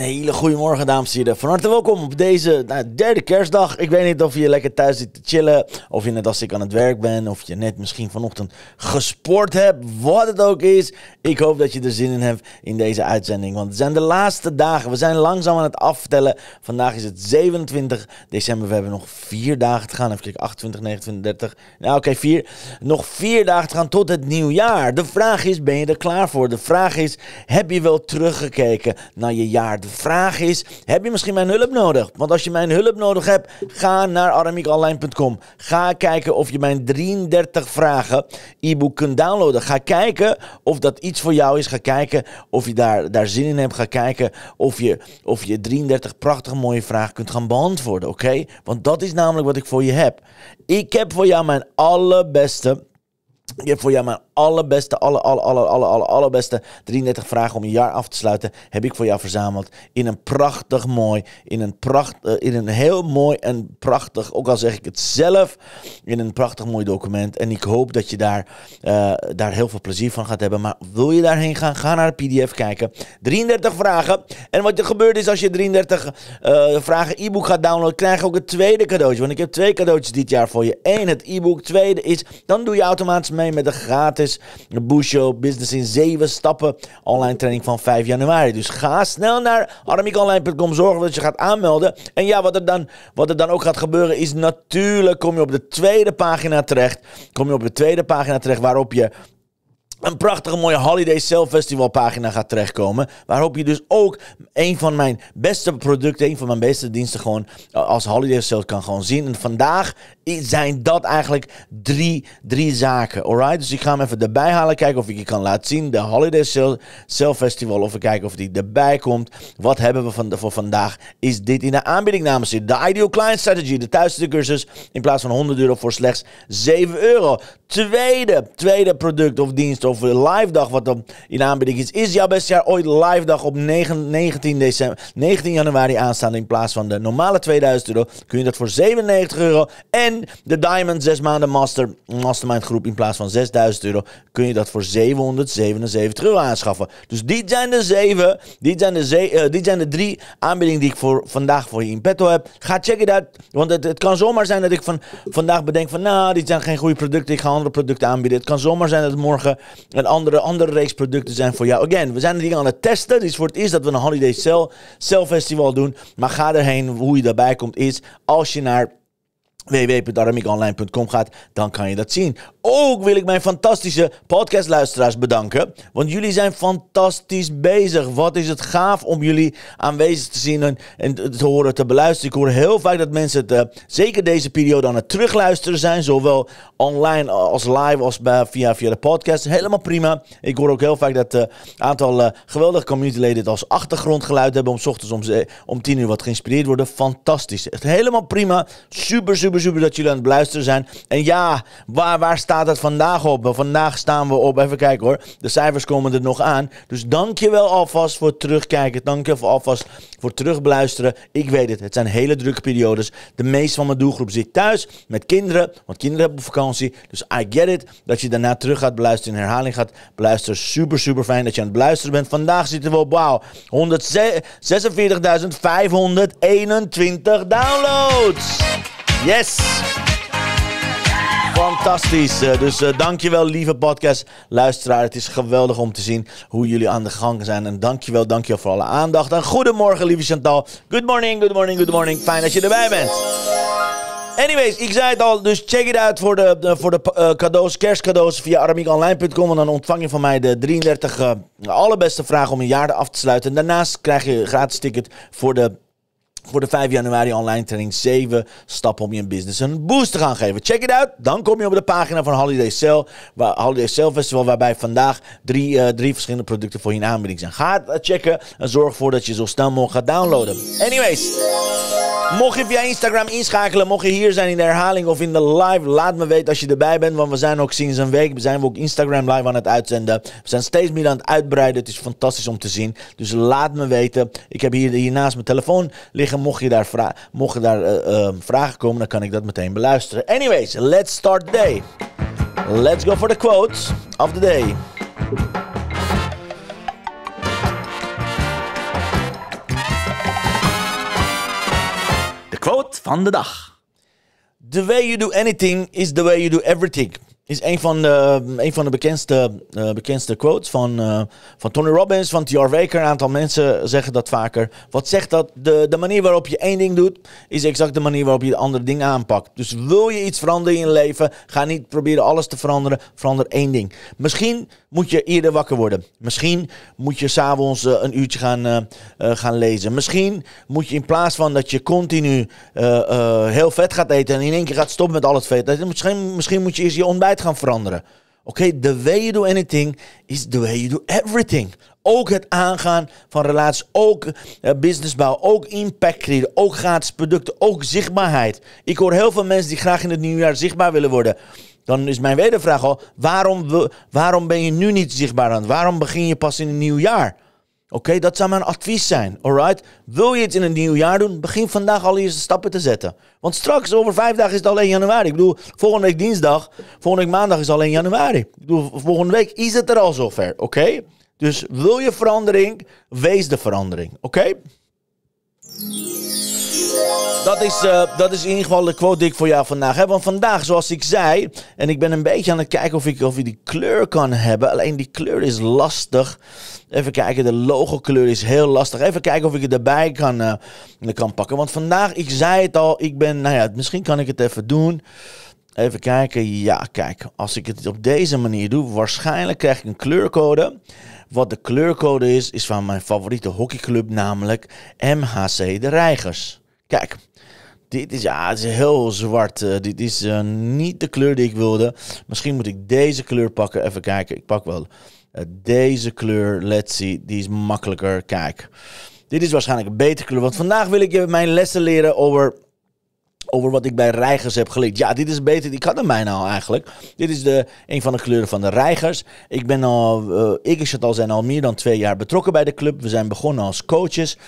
een hele goede dames en heren. Van harte welkom op deze nou, derde kerstdag. Ik weet niet of je lekker thuis zit te chillen, of je net als ik aan het werk ben. of je net misschien vanochtend gesport hebt, wat het ook is. Ik hoop dat je er zin in hebt in deze uitzending, want het zijn de laatste dagen. We zijn langzaam aan het aftellen. Vandaag is het 27 december. We hebben nog vier dagen te gaan. Even kijken, 28, 29, 30. Nou, oké, vier. Nog vier dagen te gaan tot het nieuwjaar. De vraag is, ben je er klaar voor? De vraag is, heb je wel teruggekeken naar je jaar? de vraag is, heb je misschien mijn hulp nodig? Want als je mijn hulp nodig hebt, ga naar aramiekonline.com. Ga kijken of je mijn 33 vragen e-book kunt downloaden. Ga kijken of dat iets voor jou is. Ga kijken of je daar, daar zin in hebt. Ga kijken of je, of je 33 prachtige mooie vragen kunt gaan beantwoorden, oké? Want dat is namelijk wat ik voor je heb. Ik heb voor jou mijn allerbeste... Ik heb voor jou mijn allerbeste, alle, alle, alle, alle, alle, allerbeste 33 vragen om een jaar af te sluiten, heb ik voor jou verzameld. In een prachtig mooi, in een, pracht, eh, in een heel mooi en prachtig, ook al zeg ik het zelf, in een prachtig mooi document. En ik hoop dat je daar, eh, daar heel veel plezier van gaat hebben. Maar wil je daarheen gaan, ga naar de pdf kijken. 33 vragen. En wat er gebeurt is als je 33 eh, vragen e-book gaat downloaden, krijg je ook het tweede cadeautje. Want ik heb twee cadeautjes dit jaar voor je. Eén, het e-book. Tweede is, dan doe je automatisch mee met de gratis gratis. Busho Business in 7 stappen. Online training van 5 januari. Dus ga snel naar aramiekonline.com. Zorg dat je gaat aanmelden. En ja, wat er, dan, wat er dan ook gaat gebeuren is natuurlijk... kom je op de tweede pagina terecht. Kom je op de tweede pagina terecht waarop je een prachtige mooie Holiday Sale Festival pagina gaat terechtkomen. Waarop je dus ook een van mijn beste producten, een van mijn beste diensten gewoon eh, als Holiday Sale kan gewoon zien. En vandaag zijn dat eigenlijk drie, drie zaken, alright? Dus ik ga hem even erbij halen, kijken of ik je kan laten zien. De Holiday Sale, Festival, of we kijken of die erbij komt. Wat hebben we van, voor vandaag? Is dit in de aanbieding, namens je? De Ideal Client Strategy, de thuisste cursus, in plaats van 100 euro voor slechts 7 euro. Tweede, tweede product of dienst over live dag wat dan in aanbieding is. Is jouw beste jaar ooit live dag op 9, 19, december, 19 januari aanstaande in plaats van de normale 2000 euro? Kun je dat voor 97 euro en de Diamond 6 maanden master, mastermind groep in plaats van 6000 euro kun je dat voor 777 euro aanschaffen. Dus dit zijn de 7, Dit zijn de, ze, eh, zijn de drie aanbiedingen die ik voor vandaag voor je in petto heb. Ga check it out, want het, het kan zomaar zijn dat ik van, vandaag bedenk van nou, dit zijn geen goede producten, ik ga andere producten aanbieden. Het kan zomaar zijn dat morgen en andere, andere reeks producten zijn voor jou. Again, we zijn dingen aan het testen. Dit is voor het eerst dat we een Holiday Cell, Cell Festival doen. Maar ga erheen. Hoe je daarbij komt is als je naar www.aramiekonline.com gaat, dan kan je dat zien. Ook wil ik mijn fantastische podcastluisteraars bedanken, want jullie zijn fantastisch bezig. Wat is het gaaf om jullie aanwezig te zien en, te horen, te beluisteren. Ik hoor heel vaak dat mensen het, eh, zeker deze periode, aan het terugluisteren zijn, zowel online als live als bij, via, via de podcast. Helemaal prima. Ik hoor ook heel vaak dat een eh, aantal uh, geweldige communityleden het als achtergrondgeluid hebben om ochtends om, om 10 uur wat geïnspireerd worden. Fantastisch. Echt helemaal prima. Super, super super, super dat jullie aan het luisteren zijn. En ja, waar, waar staat het vandaag op? Vandaag staan we op, even kijken hoor. De cijfers komen er nog aan. Dus dank je wel alvast voor terugkijken. Dank je alvast voor het terugbeluisteren. Ik weet het, het zijn hele drukke periodes. De meeste van mijn doelgroep zit thuis met kinderen, want kinderen hebben op vakantie. Dus I get it dat je daarna terug gaat beluisteren, in herhaling gaat beluisteren. Super, super fijn dat je aan het beluisteren bent. Vandaag zitten we op, wauw, 146.521 downloads. Yes! Fantastisch. Eh, dus eh, dankjewel, lieve podcastluisteraar. Het is geweldig om te zien hoe jullie aan de gang zijn. En dankjewel, dankjewel voor alle aandacht. En goedemorgen, lieve Chantal. Good morning, good morning, good morning. Fijn dat je erbij bent. Anyways, ik zei het al, dus check it uit voor de, voor de eh, cadeaus, kerstcadeaus via aramiekonline.com. En dan ontvang je van mij de 33 uh, allerbeste vragen om een jaar af te sluiten. En daarnaast krijg je een gratis ticket voor de voor de 5 januari online training 7 stappen om je business een boost te gaan geven. Check it out. Dan kom je op de pagina van Holiday Cell, waar, Holiday Cell Festival, waarbij vandaag drie, eh, drie verschillende producten voor je in aanbieding zijn. Ga het checken en zorg ervoor dat je zo snel mogelijk gaat downloaden. Anyways. Mocht je via Instagram inschakelen, mocht je hier zijn in de herhaling of in de live, laat me weten als je erbij bent. Want we zijn ook sinds een week, zijn ook Instagram live aan het uitzenden. We zijn steeds meer aan het uitbreiden. Het is fantastisch om te zien. Dus laat me weten. Ik heb hier, naast mijn telefoon liggen. Mocht je daar, mocht je daar eh, ehm, vragen komen, dan kan ik dat meteen beluisteren. Anyways, let's start the day. Let's go for the quotes of the day. De quote van de dag. The way you do anything is the way you do everything. Is een van de, een van de bekendste, eh, bekendste quotes van, eh, van Tony Robbins, van T.R. Waker. Een aantal mensen zeggen dat vaker. Wat zegt dat? De, de manier waarop je één ding doet, is exact de manier waarop je de andere ding aanpakt. Dus wil je iets veranderen in je leven, ga niet proberen alles te veranderen. Verander één ding. Misschien moet je eerder wakker worden. Misschien moet je s'avonds uh, een uurtje gaan, gaan lezen. Misschien moet je in plaats van dat je continu heel vet gaat eten en in één keer gaat stoppen met al het vet. Misschien, misschien moet je eerst je ontbijt gaan veranderen. Oké, the way you do anything is the way you do everything. Ook het aangaan van relaties, ook eh, businessbouw, ook impact creëren, ook gratis producten, ook zichtbaarheid. Ik hoor heel veel mensen die graag in het nieuwjaar zichtbaar willen worden. Dan is mijn wedervraag al, waarom, waarom ben je nu niet zichtbaar aan? Waarom begin je pas in het jaar? Oké, dat zou mijn advies zijn. Alright? Wil je iets in het nieuw jaar doen? Begin vandaag al eerste stappen te zetten. Want straks, over vijf dagen, is het alleen januari. Ik bedoel, volgende week dinsdag, volgende week maandag is alleen januari. Ik bedoel, volgende week is het er al zover. Oké? Dus wil je verandering? Wees de verandering. Oké? Dat is, eh, dat is in ieder geval de quote die ik voor jou vandaag heb. Want vandaag, zoals ik zei, en ik ben een beetje aan het kijken of ik, of ik die kleur kan hebben. Alleen die kleur is lastig. Even kijken, de logo kleur is heel lastig. Even kijken of ik het erbij kan, uh, kan pakken. Want vandaag, ik zei het al, ik ben, nou ja, misschien kan ik het even doen. Even kijken, ja, kijk, als ik het op deze manier doe, waarschijnlijk krijg ik een kleurcode. Wat de kleurcode is, is van mijn favoriete hockeyclub, namelijk MHC de Reigers. Kijk, dit is, ja, het is heel zwart. Eh, dit is eh, niet de kleur die ik wilde. Misschien moet ik deze kleur pakken. Even kijken, ik pak wel eh, deze kleur. Let's see, die is makkelijker. Kijk, dit is waarschijnlijk een betere kleur. Want vandaag wil ik je mijn lessen leren over over wat ik bij reigers heb geleerd. Ja, dit is beter. Die kan dan mij nou eigenlijk. Dit is de, een van de kleuren van de reigers. Ik ben al, uh, ik en Chantal zijn al meer dan twee jaar betrokken bij de club. We zijn begonnen als coaches.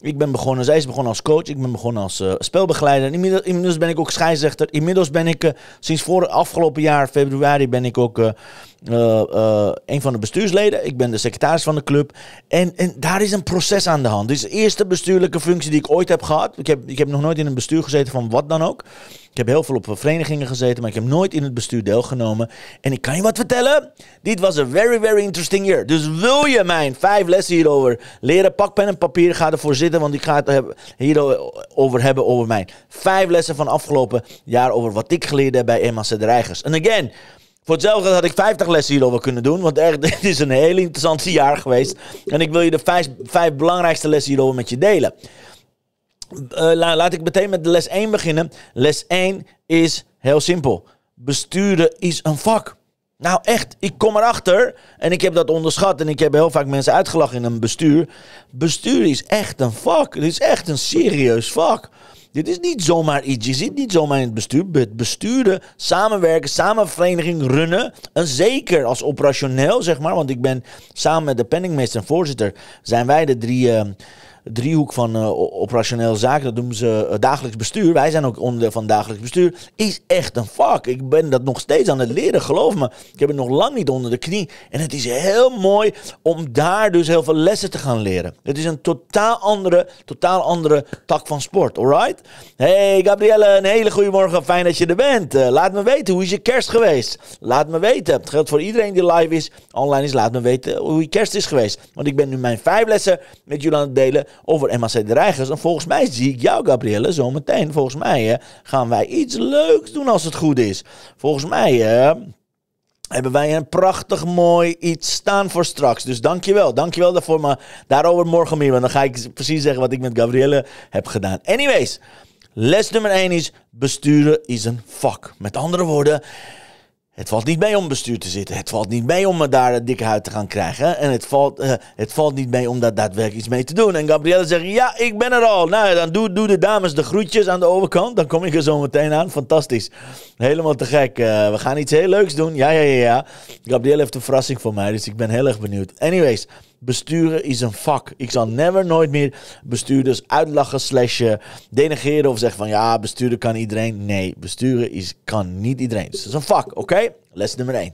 Ik ben begonnen, zij is begonnen als coach. Ik ben begonnen als eh, spelbegeleider. Inmiddels, ben ik ook scheidsrechter. Inmiddels ben ik eh, sinds voor afgelopen jaar, februari, ben ik ook eh, eh, een van de bestuursleden. Ik ben de secretaris van de club. En, en daar is een proces aan de hand. Dit is de eerste bestuurlijke functie die ik ooit heb gehad. Ik heb, ik heb nog nooit in een bestuur gezeten van wat dan ook. Ik heb heel veel op verenigingen gezeten, maar ik heb nooit in het bestuur deelgenomen. En ik kan je wat vertellen. Dit was een very, very interesting year. Dus wil je mijn vijf lessen hierover leren, pak pen en papier, ga ervoor zitten. Want ik ga het hierover hebben over mijn vijf lessen van afgelopen jaar. Over wat ik geleerd heb bij Emma Cedreigers. En again... Voor hetzelfde had ik 50 lessen hierover kunnen doen. Want echt, dit is een heel interessant jaar geweest. En ik wil je de vijf, vijf belangrijkste lessen hierover met je delen. Eh, laat ik meteen met les 1 beginnen. Les 1 is heel simpel. Besturen is een vak. Nou echt, ik kom erachter en ik heb dat onderschat en ik heb heel vaak mensen uitgelachen in een bestuur. Besturen is echt een vak. Het is echt een serieus vak. Dit is niet zomaar iets. Je zit niet zomaar in het bestuur. Het besturen, samenwerken, samenvereniging runnen. En zeker als operationeel, zeg maar. Want ik ben samen met de penningmeester en voorzitter... zijn wij de drie... Ehm, driehoek van uh, eh, operationeel zaken, dat doen ze eh, dagelijks bestuur. Wij zijn ook onderdeel van dagelijks bestuur. Is echt een fuck. Ik ben dat nog steeds aan het leren, geloof me. Ik heb het nog lang niet onder de knie. En het is heel mooi om daar dus heel veel lessen te gaan leren. Het is een totaal andere, totaal andere tak van sport, alright? Hey Gabrielle, een hele goede morgen. Fijn dat je er bent. Eh, laat me weten, hoe is je kerst geweest? Laat me weten. Het geldt voor iedereen die live is, online is. Laat me weten hoe je kerst is geweest. Want ik ben nu mijn vijf lessen met jullie aan het delen over MAC Dreigers. En volgens mij zie ik jou, Gabrielle, zometeen. Volgens mij eh, gaan wij iets leuks doen als het goed is. Volgens mij... Eh, hebben wij een prachtig mooi iets staan voor straks. Dus dankjewel. Dankjewel daarvoor. Maar daarover morgen meer. Want dan ga ik precies zeggen wat ik met Gabrielle heb gedaan. Anyways, les nummer 1 is: besturen is een vak. Met andere woorden. Het valt niet mee om bestuur te zitten. Het valt niet mee om daar een dikke huid te gaan krijgen. En het valt, eh, het valt niet mee om daar daadwerkelijk iets mee te doen. En Gabrielle zegt, ja, ik ben er al. Nou, dan doe, doe de dames de groetjes aan de overkant. Dan kom ik er zo meteen aan. Fantastisch. Helemaal te gek. Eh, we gaan iets heel leuks doen. Ja, ja, ja, ja. Gabrielle heeft een verrassing voor mij, dus ik ben heel erg benieuwd. Anyways, Besturen is een vak. Ik zal never nooit meer bestuurders uitlachen, slashen, eh, denegeren of zeggen van ja, besturen kan iedereen. Nee, besturen is, kan niet iedereen. Dus het is een vak, oké? Les nummer 1.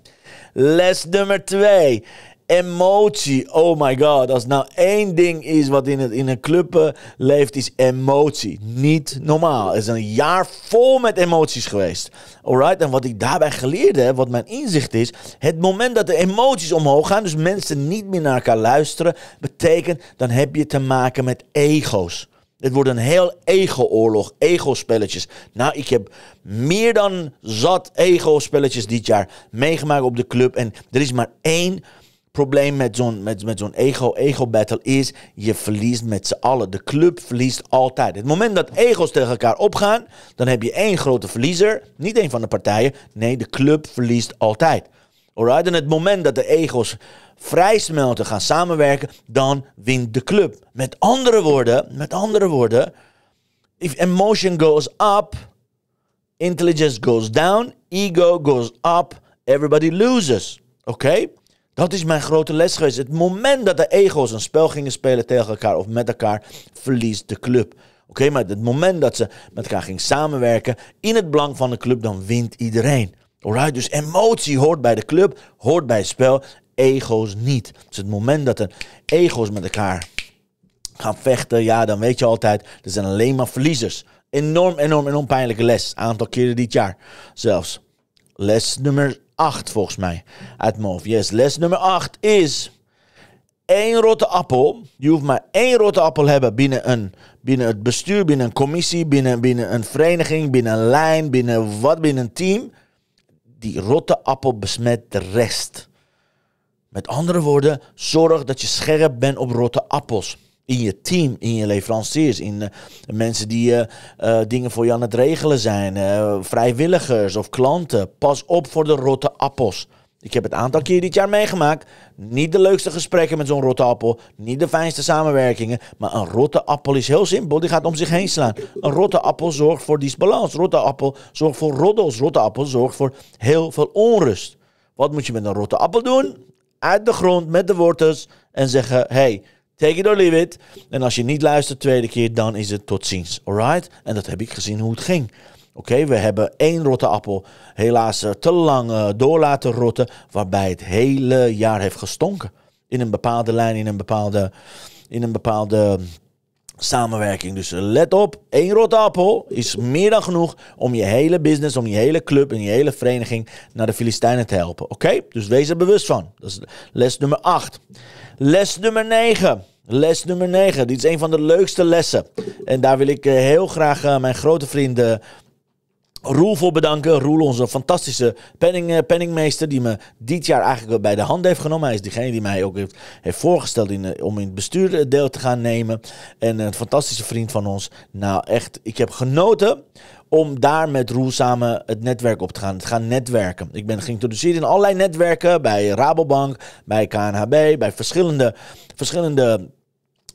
Les nummer 2 Emotie. Oh my god. Als nou één ding is wat in, het, in een club leeft, is emotie. Niet normaal. Het is een jaar vol met emoties geweest. Alright? En wat ik daarbij geleerd heb, wat mijn inzicht is. Het moment dat de emoties omhoog gaan, dus mensen niet meer naar elkaar luisteren, betekent dan heb je te maken met ego's. Het wordt een heel ego-oorlog, ego-spelletjes. Nou, ik heb meer dan zat ego-spelletjes dit jaar meegemaakt op de club. En er is maar één probleem met zo'n met, met zo'n ego, ego battle is, je verliest met z'n allen. De club verliest altijd. Het moment dat ego's tegen elkaar opgaan, dan heb je één grote verliezer. Niet één van de partijen. Nee, de club verliest altijd. Alright? En het moment dat de ego's vrij smelten gaan samenwerken, dan wint de club. Met andere woorden, met andere woorden, if emotion goes up, intelligence goes down, ego goes up, everybody loses. Oké? Okay? Dat is mijn grote les geweest. Het moment dat de ego's een spel gingen spelen tegen elkaar of met elkaar, verliest de club. Oké, maar het moment dat ze met elkaar gingen samenwerken in het belang van de club, dan wint iedereen. Alright, dus emotie hoort bij de club, hoort bij het spel, ego's niet. Dus het moment dat de ego's met elkaar gaan vechten, ja, dan weet je altijd, er zijn alleen maar verliezers. Enorm, enorm, enorm pijnlijke les. Aantal keren dit jaar zelfs. Les nummer 8 volgens mij. Uit mijn hoofd. Yes, les nummer 8 is... één rotte appel. Je hoeft maar één rotte appel hebben binnen, een, binnen het bestuur, binnen een commissie, binnen, binnen een vereniging, binnen een lijn, binnen wat, binnen een team. Die rotte appel besmet de rest. Met andere woorden, zorg dat je scherp bent op rotte appels in je team, in je leveranciers, in eh, mensen die uh, dingen voor je aan het regelen zijn, vrijwilligers of klanten. Pas op voor de rotte appels. Ik heb het aantal keer dit jaar meegemaakt. Niet de leukste gesprekken met zo'n rotte appel. Niet de fijnste samenwerkingen. Maar een rotte appel is heel simpel. Die gaat om zich heen slaan. Een rotte appel zorgt voor disbalans. Rotte appel zorgt voor roddels. Rotte appel zorgt voor heel veel onrust. Wat moet je met een rotte appel doen? Uit de grond met de wortels en zeggen: hey, Take it or leave it. En als je niet luistert de tweede keer, dan is het tot ziens. Alright? En dat heb ik gezien hoe het ging. Oké, we hebben één rotte appel helaas eh, te lang eh, door laten rotten, waarbij het hele jaar heeft gestonken. In een bepaalde lijn, in een bepaalde, in een bepaalde mm, samenwerking. Dus eh, let op, één rotte appel is meer dan genoeg om je hele business, om je hele club en je hele vereniging naar de Filistijnen te helpen. Oké, dus wees er bewust van. Dat is les nummer acht. Les nummer 9. Les nummer 9. Dit is een van de leukste lessen. En daar wil ik eh, heel graag eh, mijn grote vrienden Roel voor bedanken. Roel, onze fantastische penning, eh, penningmeester, die me dit jaar eigenlijk bij de hand heeft genomen. Hij is degene die mij ook heeft, heeft voorgesteld in, om in het bestuur deel te gaan nemen. En een fantastische vriend van ons. Nou, echt, ik heb genoten om daar met Roel samen het netwerk op te gaan. Het gaan netwerken. Ik ben geïntroduceerd in allerlei netwerken. Bij Rabobank, bij KNHB, bij verschillende, verschillende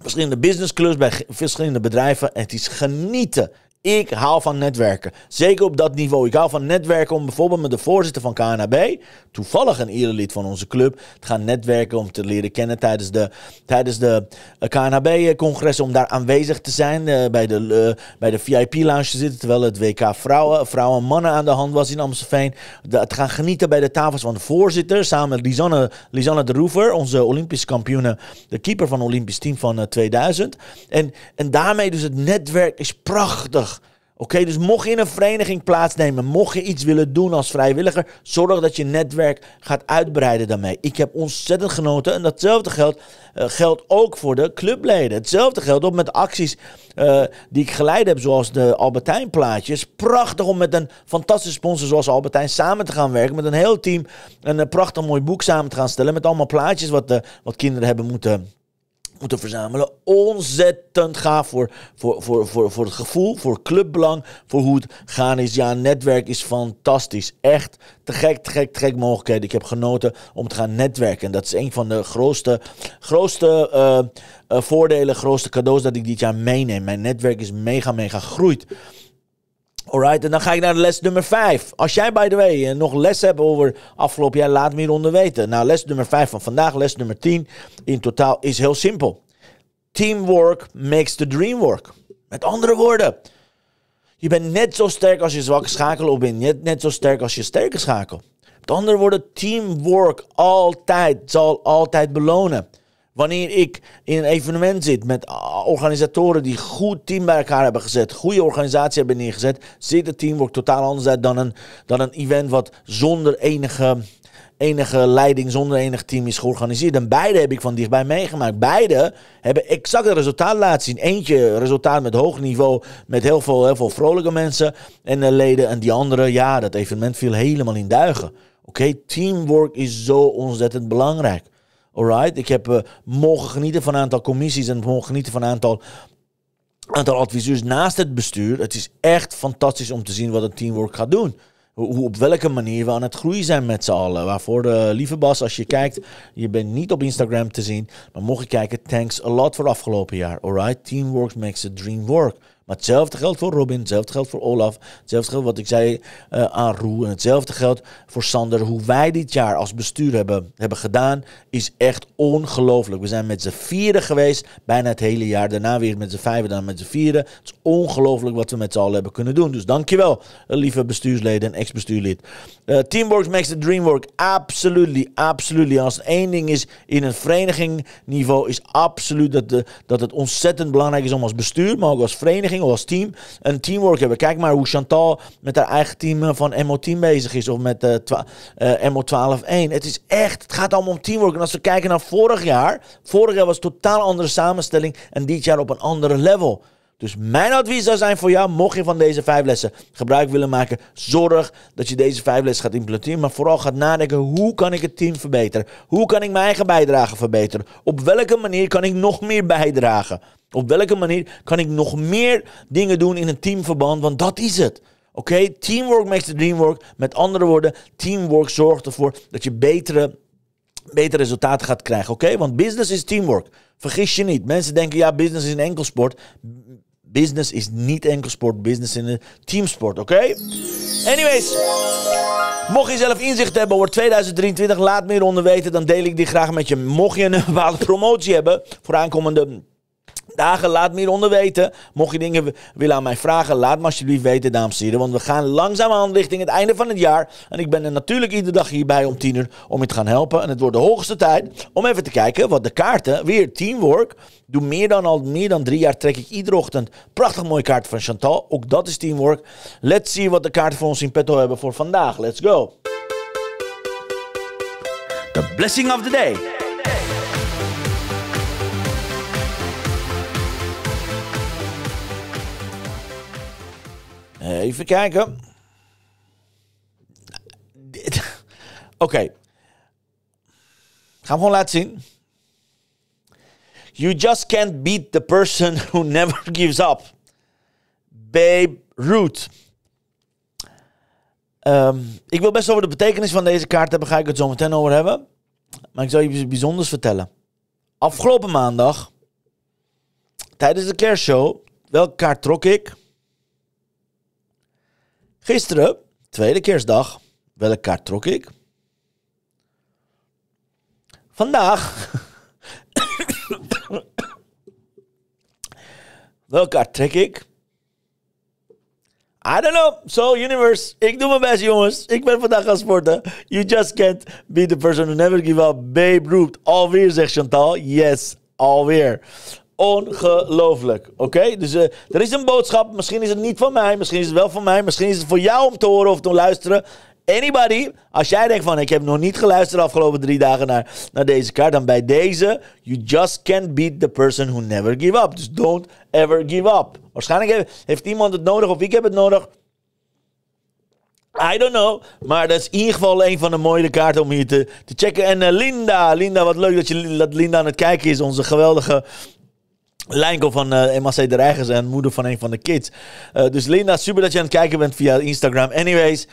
verschillende businessclubs, bij verschillende bedrijven. Het is genieten ik haal van netwerken. Zeker op dat niveau. Ik hou van netwerken om bijvoorbeeld met de voorzitter van KNHB, toevallig een lid van onze club, te gaan netwerken om te leren kennen tijdens de, tijdens de eh, KNHB-congres. Eh, om daar aanwezig te zijn, eh, bij de, bij de VIP-lounge te zitten. Terwijl het WK vrouwen, vrouwen en mannen aan de hand was in Amstelveen. te gaan genieten bij de tafels van de voorzitter. Samen met Lisanne, Lisanne de Roever, onze Olympisch kampioene, de keeper van het Olympisch team van 2000. En, en daarmee dus het netwerk is prachtig. Oké, dus mocht je in een vereniging plaatsnemen, mocht je iets willen doen als vrijwilliger, zorg dat je netwerk gaat uitbreiden daarmee. Ik heb ontzettend genoten en datzelfde geldt, eh, geldt ook voor de clubleden. Hetzelfde geldt ook met acties eh, die ik geleid heb, zoals de Albertijn plaatjes. Prachtig om met een fantastische sponsor zoals Albertijn samen te gaan werken, met een heel team, een eh, prachtig mooi boek samen te gaan stellen, met allemaal plaatjes wat, de, wat kinderen hebben moeten moeten verzamelen. Ontzettend gaaf voor, voor, voor, voor, voor het gevoel, voor clubbelang, voor hoe het gaan is. Ja, netwerk is fantastisch. Echt te gek, te gek, te gek mogelijkheden. Ik heb genoten om te gaan netwerken. En dat is een van de grootste, grootste eh, eh, voordelen, grootste cadeaus dat ik dit jaar meeneem. Mijn netwerk is mega, mega gegroeid. Alright, en dan ga ik naar les nummer 5. Als jij, by the way, eh, nog les hebt over afgelopen jaar, laat me hieronder weten. Nou, les nummer 5 van vandaag, les nummer 10 in totaal, is heel simpel. Teamwork makes the dream work. Met andere woorden, je bent net zo sterk als je zwakke schakel op bent net, net zo sterk als je sterke schakel. Met andere woorden, teamwork altijd zal altijd belonen. Wanneer ik in een evenement zit met organisatoren die goed team bij elkaar hebben gezet, goede organisatie hebben neergezet, zit het team totaal anders uit dan een, dan een event wat zonder enige, enige leiding, zonder enig team is georganiseerd. En beide heb ik van dichtbij meegemaakt. Beide hebben exact het resultaat laten zien. Eentje resultaat met hoog niveau, met heel veel, heel veel vrolijke mensen en eh, leden. En die andere, ja, dat evenement viel helemaal in duigen. Oké, teamwork is zo ontzettend belangrijk. Alright? Ik heb eh, mogen genieten van een aantal commissies en mogen genieten van een aantal, aantal adviseurs naast het bestuur. Het is echt fantastisch om te zien wat het teamwork gaat doen. Hoe, op welke manier we aan het groeien zijn met z'n allen. Waarvoor, uh, lieve Bas, als je kijkt, je bent niet op Instagram te zien. Maar mocht je kijken, thanks a lot voor afgelopen jaar. Alright? Teamwork makes a dream work. Maar hetzelfde geldt voor Robin, hetzelfde geldt voor Olaf, hetzelfde geldt wat ik zei eh, aan Roe en hetzelfde geldt voor Sander. Hoe wij dit jaar als bestuur hebben, hebben gedaan is echt ongelooflijk. We zijn met z'n vieren geweest, bijna het hele jaar. Daarna weer met z'n vijven, dan met z'n vieren. Het is ongelooflijk wat we met z'n allen hebben kunnen doen. Dus dankjewel, eh, lieve bestuursleden en ex-bestuurlid. Uh, eh, teamwork makes the dream work. Absolutely, absolutely. Als één ding is in een vereniging is absoluut dat, de, dat het ontzettend belangrijk is om als bestuur, maar ook als vereniging gingen was team. En teamwork hebben. Kijk maar hoe Chantal met haar eigen team eh, van MO10 bezig is. Of met uh, eh, eh, MO12-1. Het is echt, het gaat allemaal om teamwork. En als we kijken naar vorig jaar. Vorig jaar was een totaal andere samenstelling. En dit jaar op een andere level. Dus mijn advies zou zijn voor jou, mocht je van deze vijf lessen gebruik willen maken, zorg dat je deze vijf lessen gaat implementeren. Maar vooral gaat nadenken, hoe kan ik het team verbeteren? Hoe kan ik mijn eigen bijdrage verbeteren? Op welke manier kan ik nog meer bijdragen? Op welke manier kan ik nog meer dingen doen in een teamverband? Want dat is het. Oké, teamwork makes the dream work. Met andere woorden, teamwork zorgt ervoor dat je betere betere resultaten gaat krijgen. Oké, want business is teamwork. Vergis je niet. Mensen denken, ja, business is een enkel sport. Business is niet enkel sport, business in een teamsport, oké? Anyways, mocht je zelf inzicht hebben over 2023, laat meer onder weten. Dan deel ik die graag met je. Mocht je een bepaalde promotie hebben voor aankomende dagen. Laat me hieronder weten. Mocht je dingen willen aan mij vragen, laat me alsjeblieft weten, dames en heren. Want we gaan langzaamaan richting het einde van het jaar. En ik ben er natuurlijk iedere dag hierbij om tien uur om je te gaan helpen. En het wordt de hoogste tijd om even te kijken wat de kaarten, weer teamwork, doe meer dan al meer dan drie jaar trek ik iedere ochtend prachtig mooie kaarten van Chantal. Ook dat is teamwork. Let's see wat de kaarten voor ons in petto hebben voor vandaag. Let's go. The blessing of the day. Even kijken. Oké. Okay. Gaan we gewoon laten zien. You just can't beat the person who never gives up. Babe Root. Ehm, ik wil best over de betekenis van deze kaart hebben. Ga ik het zo meteen over hebben. Maar ik zal je iets bijzonders vertellen. Afgelopen maandag, tijdens de ker-show, welke kaart trok ik? Gisteren, tweede kerstdag, welke kaart trok ik? Vandaag. welke kaart trek ik? I don't know. So, universe, ik doe mijn best, jongens. Ik ben vandaag gaan sporten. You just can't be the person who never give up. Babe roept. Alweer, zegt Chantal. Yes, alweer. Ongelooflijk. Oké? Dus eh, er is een boodschap. Misschien is het niet van mij. Misschien is het wel van mij. Misschien is het voor jou om te horen of te luisteren. Anybody, als jij denkt van ik heb nog niet geluisterd de afgelopen drie dagen naar, naar deze kaart, dan bij deze, you just can't beat the person who never give up. Dus don't ever give up. Waarschijnlijk heeft, heeft iemand het nodig of ik heb het nodig. I don't know. Maar dat is in ieder geval een van de mooie kaarten om hier te, te checken. En eh, Linda, Linda, wat leuk dat, je, dat Linda aan het kijken is. Onze geweldige Lijnkel van Emma eh, C. de Reigers en moeder van een van de kids. Eh, dus Linda, super dat je aan het kijken bent via Instagram. Anyways,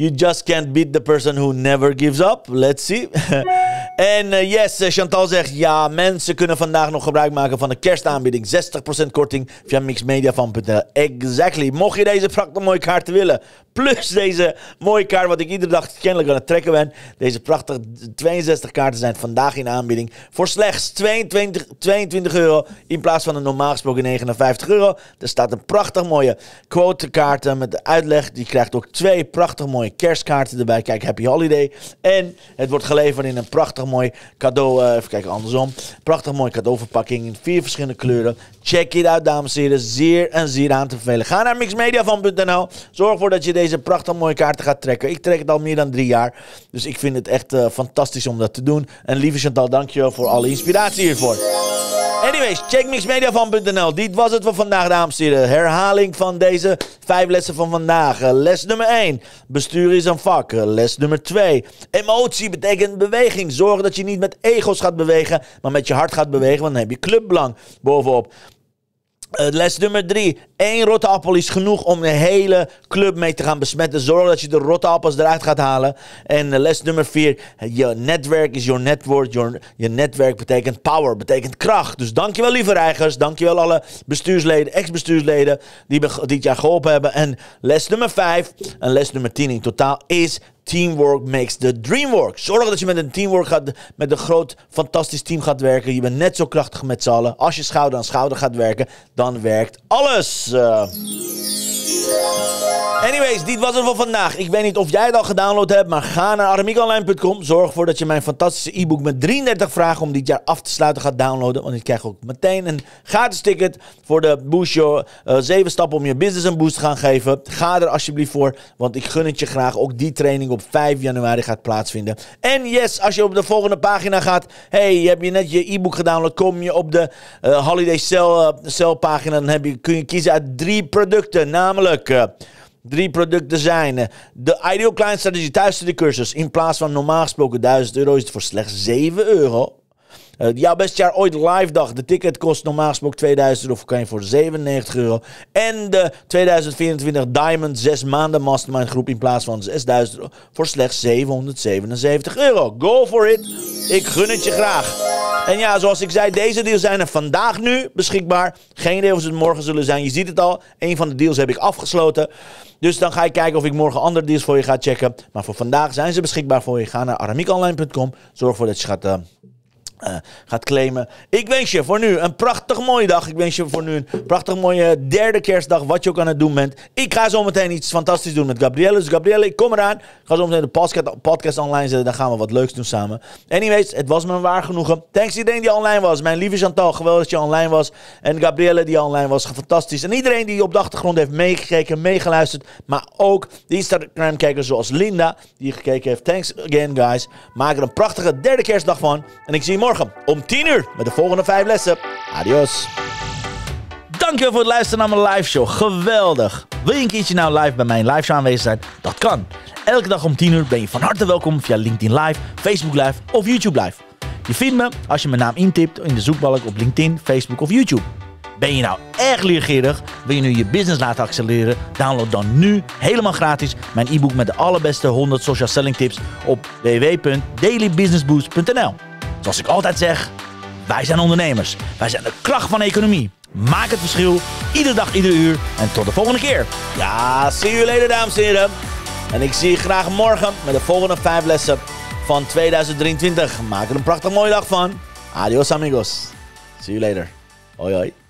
You just can't beat the person who never gives up. Let's see. en eh, yes, eh, Chantal zegt... Ja, mensen kunnen vandaag nog gebruik maken van de kerstaanbieding. 60% korting via mixmediafan.nl. Exactly. Mocht je deze prachtige mooie kaarten willen... plus deze mooie kaart wat ik iedere dag kennelijk aan het trekken ben... deze prachtige 62 kaarten zijn vandaag in aanbieding... voor slechts 22, 22 euro in plaats van een normaal gesproken 59 euro. Er staat een prachtig mooie quote eh, met de uitleg. Die krijgt ook twee prachtig mooie kerstkaarten erbij. Kijk, Happy Holiday. En het wordt geleverd in een prachtig mooi cadeau. Uh, even kijken, andersom. Prachtig mooi cadeauverpakking in vier verschillende kleuren. Check it out, dames en heren. Zeer en zeer aan te bevelen. Ga naar mixmedia van.nl. Zorg ervoor dat je deze prachtig mooie kaarten gaat trekken. Ik trek het al meer dan drie jaar. Dus ik vind het echt eh, fantastisch om dat te doen. En lieve Chantal, dankjewel voor alle inspiratie hiervoor. Anyways, checkmixmediavan.nl. Dit was het voor vandaag, dames en heren. Herhaling van deze vijf lessen van vandaag. Les nummer 1. Bestuur is een vak. Les nummer 2. Emotie betekent beweging. Zorg dat je niet met ego's gaat bewegen, maar met je hart gaat bewegen, want dan heb je clubbelang bovenop. Eh, les nummer drie. Eén rotte appel is genoeg om de hele club mee te gaan besmetten. Zorg dat je de rotte appels eruit gaat halen. En eh, les nummer vier. Je netwerk is your network. Your, je netwerk betekent power, betekent kracht. Dus dankjewel lieve reigers. Dankjewel alle bestuursleden, ex-bestuursleden die dit jaar geholpen hebben. En les nummer vijf en les nummer tien in totaal is Teamwork makes the dream work. Zorg dat je met een teamwork gaat, met een groot, fantastisch team gaat werken. Je bent net zo krachtig met z'n allen. Als je schouder aan schouder gaat werken, dan werkt alles. Eh. Anyways, dit was het voor vandaag. Ik weet niet of jij het al gedownload hebt, maar ga naar aramiekonline.com. Zorg ervoor dat je mijn fantastische e-book met 33 vragen om dit jaar af te sluiten gaat downloaden. Want ik krijg ook meteen een gratis ticket voor de Boost show. 7 eh, stappen om je business een boost te gaan geven. Ga er alsjeblieft voor, want ik gun het je graag. Ook die training op 5 januari gaat plaatsvinden. En yes, als je op de volgende pagina gaat. Hey, heb je net je e-book gedownload? Kom je op de eh, Holiday eh, cell pagina. Dan heb je, kun je kiezen uit drie producten. Namelijk. Eh, drie producten zijn. De Ideal Client Strategy thuis de cursus. In plaats van normaal gesproken 1000 euro is het voor slechts 7 euro. Uh, jouw jaar ooit live dag. De ticket kost normaal gesproken 2000 of kan je voor 97 euro. En de 2024 Diamond 6 maanden mastermind groep in plaats van 6000 euro voor slechts 777 euro. Go for it. Ik gun het je graag. En ja, zoals ik zei, deze deals zijn er vandaag nu beschikbaar. Geen idee of ze het morgen zullen zijn. Je ziet het al. Een van de deals heb ik afgesloten. Dus dan ga ik kijken of ik morgen andere deals voor je ga checken. Maar voor vandaag zijn ze beschikbaar voor je. Ga naar aramiekonline.com. Zorg ervoor dat je gaat... Eh, eh, gaat claimen. Ik wens je voor nu een prachtig mooie dag. Ik wens je voor nu een prachtig mooie derde kerstdag. Wat je ook aan het doen bent. Ik ga zo meteen iets fantastisch doen met Gabrielle. Dus Gabrielle, ik kom eraan. ga zo meteen de podcast online zetten. Dan gaan we wat leuks doen samen. Anyways, het was me een waar genoegen. Thanks iedereen die online was. Mijn lieve Chantal, geweldig dat je online was. En Gabrielle die online was. Fantastisch. En iedereen die op de achtergrond heeft meegekeken, meegeluisterd. Maar ook de Instagram-kijkers zoals Linda, die gekeken heeft. Thanks again, guys. Maak er een prachtige derde kerstdag van. En ik zie je morgen morgen om 10 uur met de volgende 5 lessen. Adios. Dankjewel voor het luisteren naar mijn live show. Geweldig. Wil je een keertje nou live bij mijn live show aanwezig zijn? Dat kan. Elke dag om 10 uur ben je van harte welkom via LinkedIn Live, Facebook Live of YouTube Live. Je vindt me als je mijn naam intipt in de zoekbalk op LinkedIn, Facebook of YouTube. Ben je nou erg leergierig? Wil je nu je business laten accelereren? Download dan nu helemaal gratis mijn e-book met de allerbeste 100 social selling tips op www.dailybusinessboost.nl. Zoals ik altijd zeg, wij zijn ondernemers. Wij zijn de kracht van de economie. Maak het verschil, iedere dag, ieder uur. En tot de volgende keer. Ja, see you later, dames en heren. En ik zie je graag morgen met de volgende 5 lessen van 2023. Maak er een prachtig mooie dag van. Adios, amigos. See you later. Hoi, hoi.